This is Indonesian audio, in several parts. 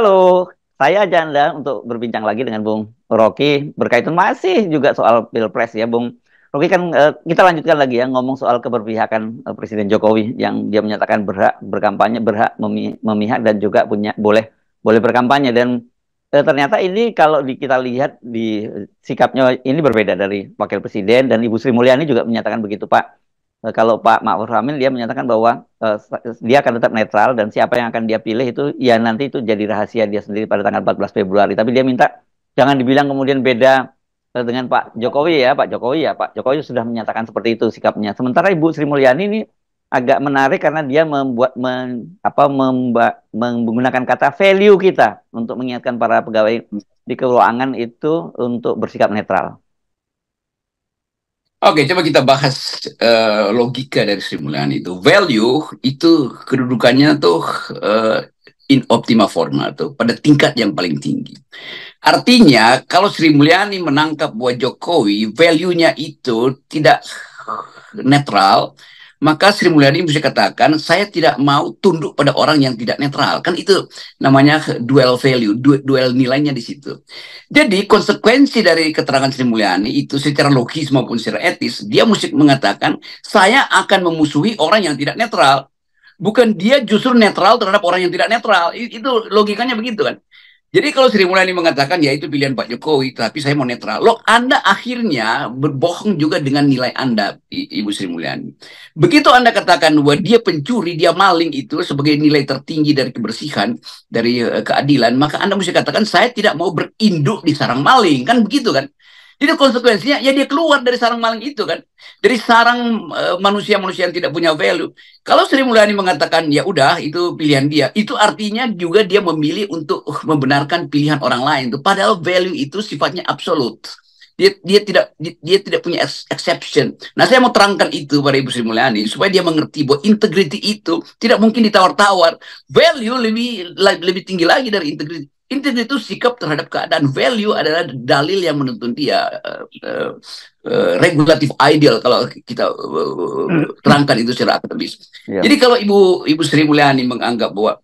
Halo, saya Janda untuk berbincang lagi dengan Bung Rocky berkaitan masih juga soal pilpres ya, Bung. Rocky kan eh, kita lanjutkan lagi ya ngomong soal keberpihakan eh, Presiden Jokowi yang dia menyatakan berhak berkampanye, berhak memihak dan juga punya boleh boleh berkampanye dan eh, ternyata ini kalau di, kita lihat di sikapnya ini berbeda dari Wakil Presiden dan Ibu Sri Mulyani juga menyatakan begitu Pak. Eh, kalau Pak Ma'ruf Amin dia menyatakan bahwa eh, dia akan tetap netral dan siapa yang akan dia pilih itu ya nanti itu jadi rahasia dia sendiri pada tanggal 14 Februari. Tapi dia minta jangan dibilang kemudian beda eh, dengan Pak Jokowi ya, Pak Jokowi ya, Pak Jokowi sudah menyatakan seperti itu sikapnya. Sementara Ibu Sri Mulyani ini agak menarik karena dia membuat men, apa memba, menggunakan kata value kita untuk mengingatkan para pegawai di keuangan itu untuk bersikap netral. Oke, coba kita bahas uh, logika dari Sri Mulyani itu. Value itu kedudukannya tuh uh, in optima forma tuh pada tingkat yang paling tinggi. Artinya kalau Sri Mulyani menangkap buat Jokowi, value-nya itu tidak netral, maka Sri Mulyani bisa katakan, saya tidak mau tunduk pada orang yang tidak netral. Kan itu namanya dual value, duel, dual nilainya di situ. Jadi konsekuensi dari keterangan Sri Mulyani itu secara logis maupun secara etis, dia mesti mengatakan, saya akan memusuhi orang yang tidak netral. Bukan dia justru netral terhadap orang yang tidak netral. Itu logikanya begitu kan. Jadi kalau Sri Mulyani mengatakan ya itu pilihan Pak Jokowi, tapi saya mau netral. Loh, Anda akhirnya berbohong juga dengan nilai Anda, I Ibu Sri Mulyani. Begitu Anda katakan bahwa dia pencuri, dia maling itu sebagai nilai tertinggi dari kebersihan, dari uh, keadilan, maka Anda mesti katakan saya tidak mau berinduk di sarang maling, kan begitu kan? Itu konsekuensinya ya dia keluar dari sarang maling itu kan. Dari sarang e, manusia-manusia uh, yang tidak punya value. Kalau Sri Mulyani mengatakan ya udah itu pilihan dia, itu artinya juga dia memilih untuk uh, membenarkan pilihan orang lain Tuh. padahal value itu sifatnya absolut. Dia, dia tidak dia, dia tidak punya exception. Nah, saya mau terangkan itu pada Ibu Sri Mulyani supaya dia mengerti bahwa integrity itu tidak mungkin ditawar-tawar. Value lebih lebih tinggi lagi dari integrity. Intinya itu sikap terhadap keadaan value adalah dalil yang menuntun dia uh, uh, regulatif ideal kalau kita uh, terangkan itu secara akademis. Yeah. Jadi kalau Ibu Ibu Sri Mulyani menganggap bahwa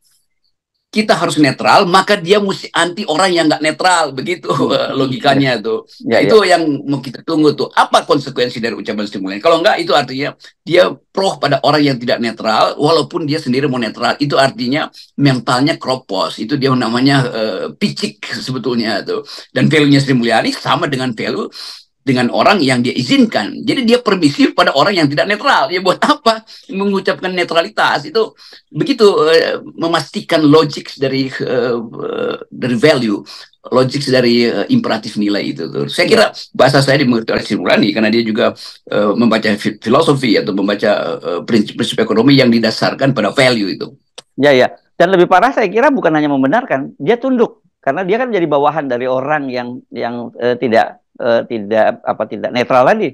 kita harus netral, maka dia mesti anti orang yang nggak netral, begitu iya, eh, iya, logikanya iya. tuh. Ya, itu ya. yang mau kita tunggu tuh. Apa konsekuensi dari ucapan stimulan? Kalau nggak itu artinya dia pro pada orang yang tidak netral, walaupun dia sendiri mau netral. Itu artinya mentalnya kropos. Itu dia namanya uh, picik sebetulnya tuh. Dan value-nya Sri sama dengan value dengan orang yang dia izinkan. Jadi dia permisif pada orang yang tidak netral. Ya buat apa mengucapkan netralitas itu begitu uh, memastikan logik dari uh, dari value, logik dari uh, imperatif nilai itu. Saya ya. kira bahasa saya dimengerti oleh Simulani karena dia juga uh, membaca filosofi atau membaca prinsip-prinsip uh, ekonomi yang didasarkan pada value itu. Ya ya. Dan lebih parah saya kira bukan hanya membenarkan, dia tunduk karena dia kan jadi bawahan dari orang yang yang uh, tidak uh, tidak apa tidak netral lagi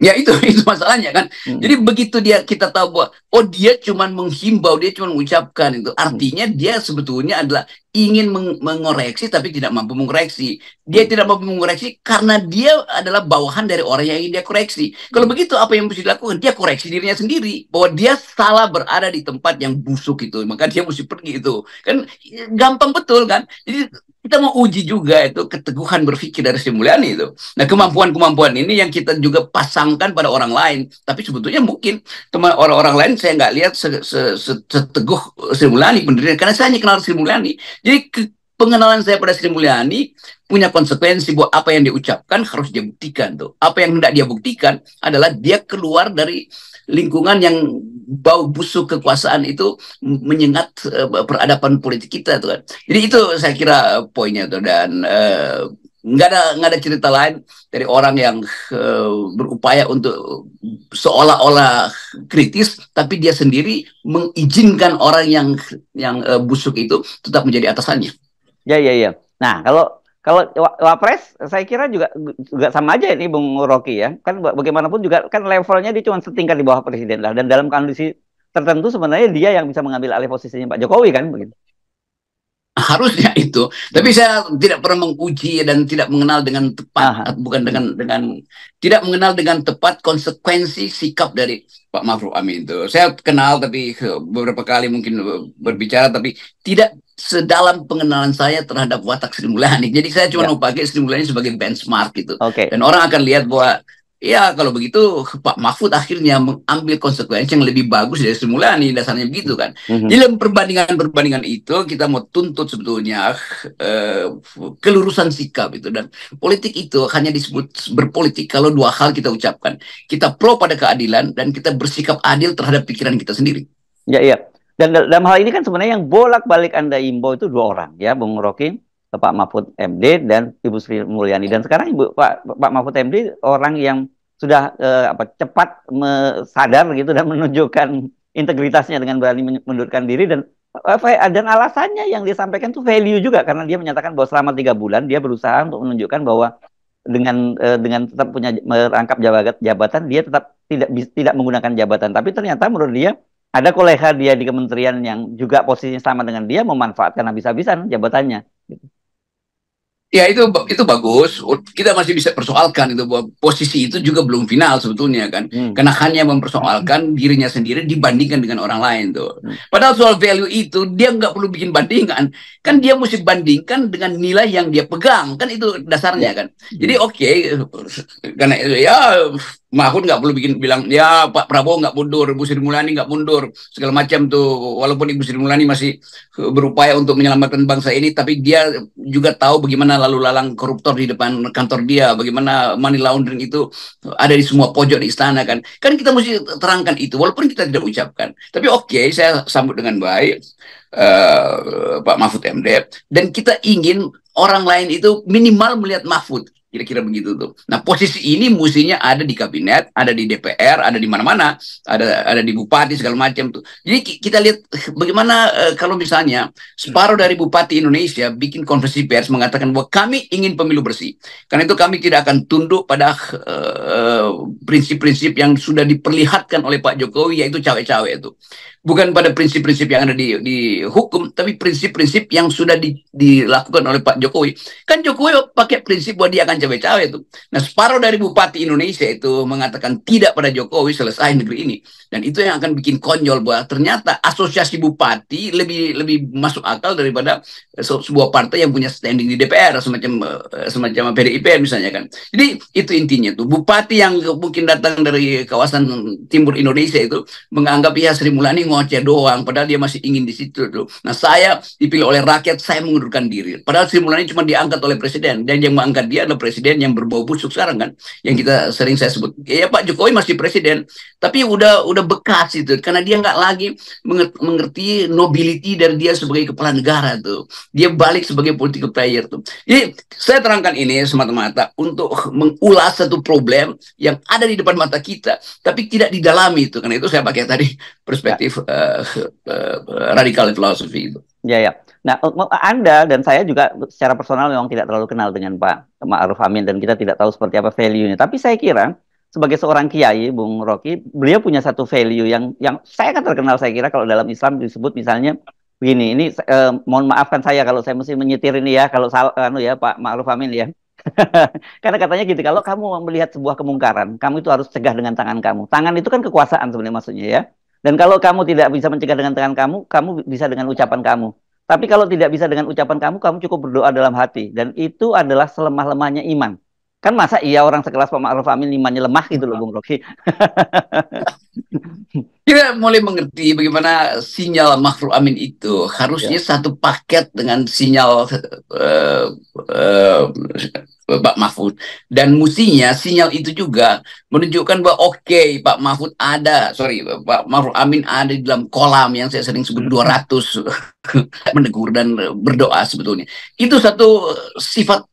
Ya itu itu masalahnya kan. Hmm. Jadi begitu dia kita tahu bahwa oh dia cuma menghimbau, dia cuma mengucapkan itu. Hmm. Artinya dia sebetulnya adalah ingin meng mengoreksi tapi tidak mampu mengoreksi. Dia hmm. tidak mampu mengoreksi karena dia adalah bawahan dari orang yang ingin dia koreksi. Kalau hmm. begitu apa yang mesti dilakukan? Dia koreksi dirinya sendiri bahwa dia salah berada di tempat yang busuk itu. Maka dia mesti pergi itu. Kan gampang betul kan? Jadi kita mau uji juga itu keteguhan berpikir dari Sri Mulyani itu. Nah kemampuan-kemampuan ini yang kita juga pasangkan pada orang lain. Tapi sebetulnya mungkin teman orang-orang lain saya nggak lihat se -se -se seteguh Sri Mulyani pendirian karena saya hanya kenal Sri Mulyani. Jadi ke pengenalan saya pada Sri Mulyani punya konsekuensi bahwa apa yang diucapkan harus dibuktikan. buktikan tuh. Apa yang hendak dia buktikan adalah dia keluar dari lingkungan yang bau busuk kekuasaan itu menyengat uh, peradaban politik kita tuh kan. Jadi itu saya kira poinnya tuh dan uh, nggak ada nggak ada cerita lain dari orang yang uh, berupaya untuk seolah-olah kritis tapi dia sendiri mengizinkan orang yang yang uh, busuk itu tetap menjadi atasannya. Ya ya ya. Nah, kalau kalau Wapres, saya kira juga juga sama aja ini Bung Rocky ya. Kan bagaimanapun juga kan levelnya dia cuma setingkat di bawah presiden lah. Dan dalam kondisi tertentu sebenarnya dia yang bisa mengambil alih posisinya Pak Jokowi kan begitu. Harusnya itu, tapi saya tidak pernah menguji dan tidak mengenal dengan tepat, Aha. bukan dengan dengan tidak mengenal dengan tepat konsekuensi sikap dari Pak Mahfud Amin itu. Saya kenal tapi eh, beberapa kali mungkin eh, berbicara tapi tidak sedalam pengenalan saya terhadap watak Sri Mulyani. Jadi saya cuma ya. mau pakai Sri Mulyani sebagai benchmark gitu. Okay. Dan orang akan lihat bahwa ya kalau begitu Pak Mahfud akhirnya mengambil konsekuensi yang lebih bagus dari Sri Mulyani dasarnya begitu kan. Mm-hmm. dalam perbandingan-perbandingan itu kita mau tuntut sebetulnya eh, kelurusan sikap itu dan politik itu hanya disebut berpolitik kalau dua hal kita ucapkan. Kita pro pada keadilan dan kita bersikap adil terhadap pikiran kita sendiri. Ya, iya. Dan dalam hal ini kan sebenarnya yang bolak-balik Anda imbau itu dua orang ya, Bung Rokin, Pak Mahfud MD dan Ibu Sri Mulyani. Dan sekarang Ibu Pak, Pak Mahfud MD orang yang sudah eh, apa cepat sadar gitu dan menunjukkan integritasnya dengan berani mundurkan diri dan eh, dan alasannya yang disampaikan itu value juga karena dia menyatakan bahwa selama tiga bulan dia berusaha untuk menunjukkan bahwa dengan eh, dengan tetap punya merangkap jabatan dia tetap tidak tidak menggunakan jabatan tapi ternyata menurut dia ada kolega dia di kementerian yang juga posisinya sama dengan dia memanfaatkan habis-habisan jabatannya. Gitu. Ya itu itu bagus. Kita masih bisa persoalkan itu bahwa posisi itu juga belum final sebetulnya kan. Hmm. Karena hanya mempersoalkan dirinya sendiri dibandingkan dengan orang lain tuh. Hmm. Padahal soal value itu dia nggak perlu bikin bandingan. Kan dia mesti bandingkan dengan nilai yang dia pegang kan itu dasarnya ya. kan. Jadi oke okay, karena ya Mahfud nggak perlu bikin bilang ya Pak Prabowo nggak mundur, Ibu Sri Mulyani nggak mundur segala macam tuh. Walaupun Ibu Sri Mulyani masih e, berupaya untuk menyelamatkan bangsa ini, tapi dia juga tahu bagaimana lalu lalang koruptor di depan kantor dia, bagaimana money laundering itu ada di semua pojok di istana kan. Kan kita mesti terangkan itu, walaupun kita tidak ucapkan. Tapi oke, okay, saya sambut dengan baik uh, Pak Mahfud MD dan kita ingin orang lain itu minimal melihat Mahfud Kira-kira begitu tuh. Nah, posisi ini mestinya ada di kabinet, ada di DPR, ada di mana-mana, ada ada di bupati segala macam tuh. Jadi kita lihat bagaimana uh, kalau misalnya separuh dari bupati Indonesia bikin konversi pers mengatakan bahwa kami ingin pemilu bersih. Karena itu kami tidak akan tunduk pada eh, prinsip-prinsip uh, yang sudah diperlihatkan oleh Pak Jokowi yaitu cawe-cawe itu bukan pada prinsip-prinsip yang ada di, di hukum, tapi prinsip-prinsip yang sudah di, dilakukan oleh Pak Jokowi. Kan Jokowi pakai prinsip bahwa dia akan cawe-cawe itu. Nah, separuh dari bupati Indonesia itu mengatakan tidak pada Jokowi selesai negeri ini. Dan itu yang akan bikin konyol bahwa ternyata asosiasi bupati lebih lebih masuk akal daripada sebuah partai yang punya standing di DPR semacam eh, semacam PDIP misalnya kan. Jadi itu intinya tuh bupati yang mungkin datang dari kawasan timur Indonesia itu menganggap ya Sri Mulyani ngoceh doang, padahal dia masih ingin di situ tuh. Nah saya dipilih oleh rakyat, saya mengundurkan diri. Padahal simulanya cuma diangkat oleh presiden, dan yang mengangkat dia adalah presiden yang berbau busuk sekarang kan, yang kita sering saya sebut. Ya Pak Jokowi masih presiden, tapi udah udah bekas itu, karena dia nggak lagi mengerti nobility dari dia sebagai kepala negara tuh. Dia balik sebagai political player tuh. Jadi saya terangkan ini semata-mata untuk mengulas satu problem yang ada di depan mata kita, tapi tidak didalami itu. Karena itu saya pakai tadi perspektif uh, radikal filosofi itu. Ya ya. Nah, oh, oh, Anda dan saya juga secara personal memang tidak terlalu kenal dengan Pak Ma'ruf Amin dan kita tidak tahu seperti apa value-nya. Tapi saya kira sebagai seorang kiai, Bung Rocky, beliau punya satu value yang yang saya kan terkenal saya kira kalau dalam Islam disebut misalnya begini, ini eh, mohon maafkan saya kalau saya mesti menyetir ini ya, kalau salah anu ya Pak Ma'ruf Amin ya. Karena katanya gitu, kalau kamu melihat sebuah kemungkaran, kamu itu harus cegah dengan tangan kamu. Tangan itu kan kekuasaan sebenarnya maksudnya ya. Dan kalau kamu tidak bisa mencegah dengan tangan kamu, kamu bisa dengan ucapan kamu. Tapi kalau tidak bisa dengan ucapan kamu, kamu cukup berdoa dalam hati. Dan itu adalah selemah-lemahnya iman. Kan masa iya orang sekelas Pak Ma'ruf Amin imannya lemah gitu loh iya. Bung Rocky. Kita mulai mengerti bagaimana sinyal Ma'ruf Amin itu harusnya ya. satu paket dengan sinyal uh, uh, Pak Mahfud dan mestinya sinyal itu juga menunjukkan bahwa oke okay, Pak Mahfud ada sorry Pak Ma'ruf Amin ada di dalam kolam yang saya sering sebut 200 hmm. menegur dan berdoa sebetulnya itu satu sifat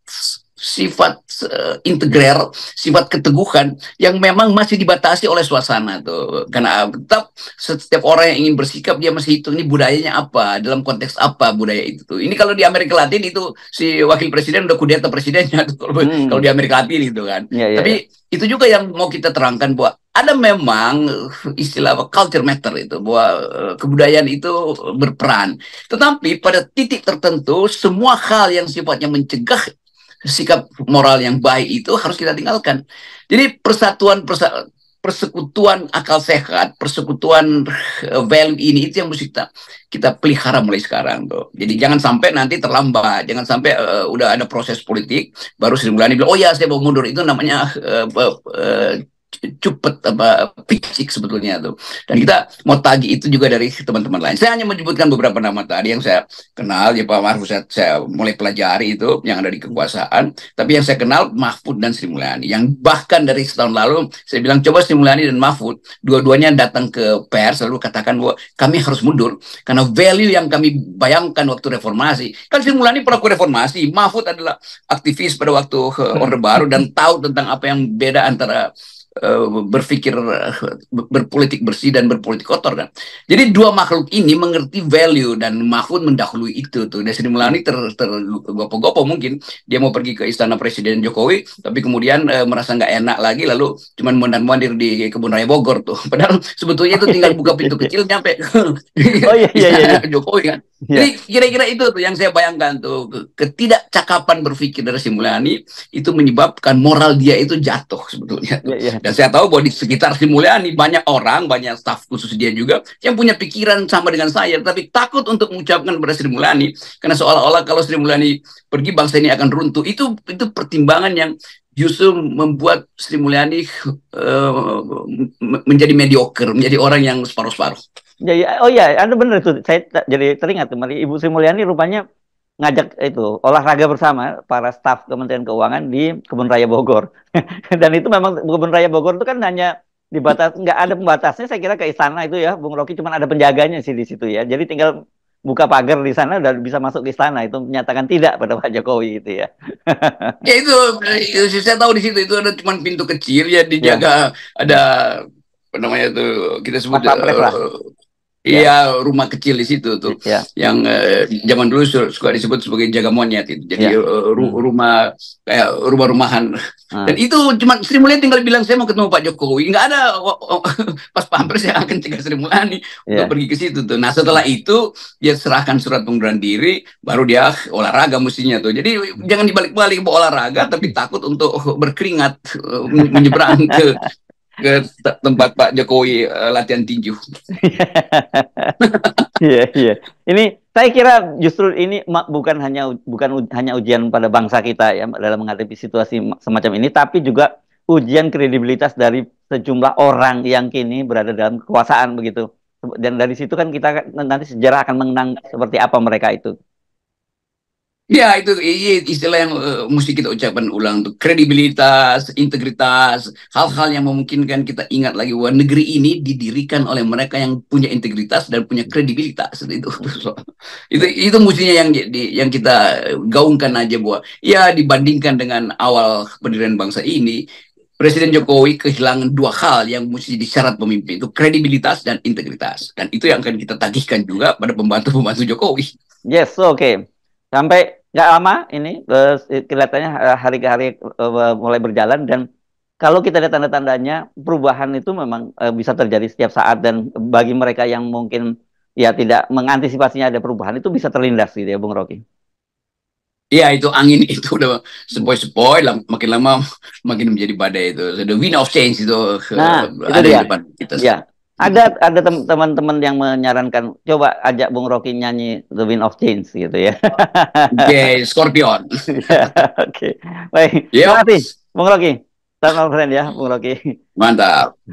sifat uh, eh, integral, sifat keteguhan yang memang masih dibatasi oleh suasana tuh. Karena ah, tetap setiap orang yang ingin bersikap dia masih hitung ini budayanya apa, dalam konteks apa budaya itu tuh. Ini kalau di Amerika Latin itu si wakil presiden udah kudeta presidennya tuh, kalau hmm. kalau di Amerika Latin itu kan. Ya, ya, Tapi ya. itu juga yang mau kita terangkan bahwa ada memang eh, istilah culture matter itu bahwa eh, kebudayaan itu berperan. Tetapi pada titik tertentu semua hal yang sifatnya mencegah sikap moral yang baik itu harus kita tinggalkan. Jadi persatuan persekutuan akal sehat, persekutuan eh, value ini itu yang mesti kita kita pelihara mulai sekarang tuh. Jadi jangan sampai nanti terlambat, jangan sampai uh, udah ada proses politik baru Sri Mulyani bilang oh ya saya mau mundur itu namanya uh, uh, cepet apa picik sebetulnya tuh. Dan kita mau tagih itu juga dari teman-teman lain. Saya hanya menyebutkan beberapa nama tadi yang saya kenal ya Pak Mahfud saya, saya mulai pelajari itu yang ada di kekuasaan. Tapi yang saya kenal Mahfud dan Sri Mulyani. Yang bahkan dari setahun lalu saya bilang coba Sri Mulyani dan Mahfud dua-duanya datang ke pers lalu katakan bahwa kami harus mundur karena value yang kami bayangkan waktu reformasi. Kan Sri Mulyani pelaku reformasi, Mahfud adalah aktivis pada waktu eh, Orde Baru dan tahu tentang apa yang beda antara Eh, berpikir eh, berpolitik bersih dan berpolitik kotor kan. Jadi dua makhluk ini mengerti value dan Mahfud mendahului itu tuh. Sri Mulyani ter, ter gopo gopo mungkin dia mau pergi ke istana Presiden Jokowi tapi kemudian e, merasa nggak enak lagi lalu cuman mondar-mandir di kebun raya Bogor tuh. Padahal sebetulnya itu tinggal buka pintu kecil nyampe oh, iya, iya, iya. Jokowi kan. Iya. Jadi kira-kira itu tuh yang saya bayangkan tuh ketidakcakapan berpikir dari Simulani itu menyebabkan moral dia itu jatuh sebetulnya. Tuh. Iya, iya. Dan saya tahu bahwa di sekitar Sri Mulyani banyak orang, banyak staf khusus dia juga yang punya pikiran sama dengan saya, tapi takut untuk mengucapkan kepada Sri Mulyani karena seolah-olah kalau Sri Mulyani pergi bangsa ini akan runtuh. Itu itu pertimbangan yang justru membuat Sri Mulyani uh, menjadi mediocre, menjadi orang yang separuh-separuh. Ya, ya, oh iya, Anda benar itu. Saya jadi teringat kemarin Ibu Sri Mulyani rupanya ngajak itu olahraga bersama para staf Kementerian Keuangan di Kebun Raya Bogor. Dan itu memang Kebun Raya Bogor itu kan hanya dibatas nggak ada pembatasnya saya kira ke istana itu ya Bung Rocky cuma ada penjaganya sih di situ ya. Jadi tinggal buka pagar di sana dan bisa masuk ke istana itu menyatakan tidak pada Pak Jokowi gitu ya. ya itu, saya tahu di situ itu ada cuma pintu kecil ya dijaga ya. ada apa namanya itu kita sebut Iya, ya. rumah kecil di situ tuh, ya. yang eh, zaman dulu suka disebut sebagai jaga monyet itu. Jadi ya. ru hmm. rumah kayak rumah-rumahan. Hmm. Dan itu cuma Sri Mulyani tinggal bilang saya mau ketemu Pak Jokowi. Nggak ada oh, oh, pas pampres saya akan cegah Sri Mulyani ya. untuk iya. pergi ke situ tuh. Nah setelah itu dia serahkan surat pengunduran diri, baru dia olahraga mestinya tuh. Jadi jangan dibalik-balik olahraga tapi iya. takut untuk berkeringat eh, menyeberang ke ke tempat Pak Jokowi uh, latihan tinju. Iya, iya. Ini saya kira justru ini bukan hanya bukan hanya ujian pada bangsa kita ya dalam menghadapi situasi semacam ini, tapi juga ujian kredibilitas dari sejumlah orang yang kini berada dalam kekuasaan begitu. Dan dari situ kan kita nanti sejarah akan mengenang seperti apa mereka itu. Ya itu istilah yang uh, mesti kita ucapkan ulang untuk kredibilitas, integritas, hal-hal yang memungkinkan kita ingat lagi bahwa negeri ini didirikan oleh mereka yang punya integritas dan punya kredibilitas itu itu itu mestinya yang di, yang kita gaungkan aja bahwa ya dibandingkan dengan awal pendirian bangsa ini Presiden Jokowi kehilangan dua hal yang mesti disyarat pemimpin itu kredibilitas dan integritas dan itu yang akan kita tagihkan juga pada pembantu-pembantu Jokowi. Yes, oke. Okay sampai nggak lama ini kelihatannya hari ke eh, hari mulai berjalan dan kalau kita lihat tanda-tandanya perubahan itu memang eh, bisa terjadi setiap saat dan bagi mereka yang mungkin ya tidak mengantisipasinya ada perubahan itu bisa terlindas gitu ya Bung Rocky. Iya itu angin itu udah sepoi-sepoi makin lama makin menjadi badai itu. the wind of change itu nah, ada itu ada di depan kita. Ya. Ada ada teman-teman yang menyarankan coba ajak Bung Rocky nyanyi The Wind of Change gitu ya. Oke, okay, Scorpion. Oke. Okay. Baik. Yep. Terima kasih Bung Rocky. Salam friend ya Bung Rocky. Mantap.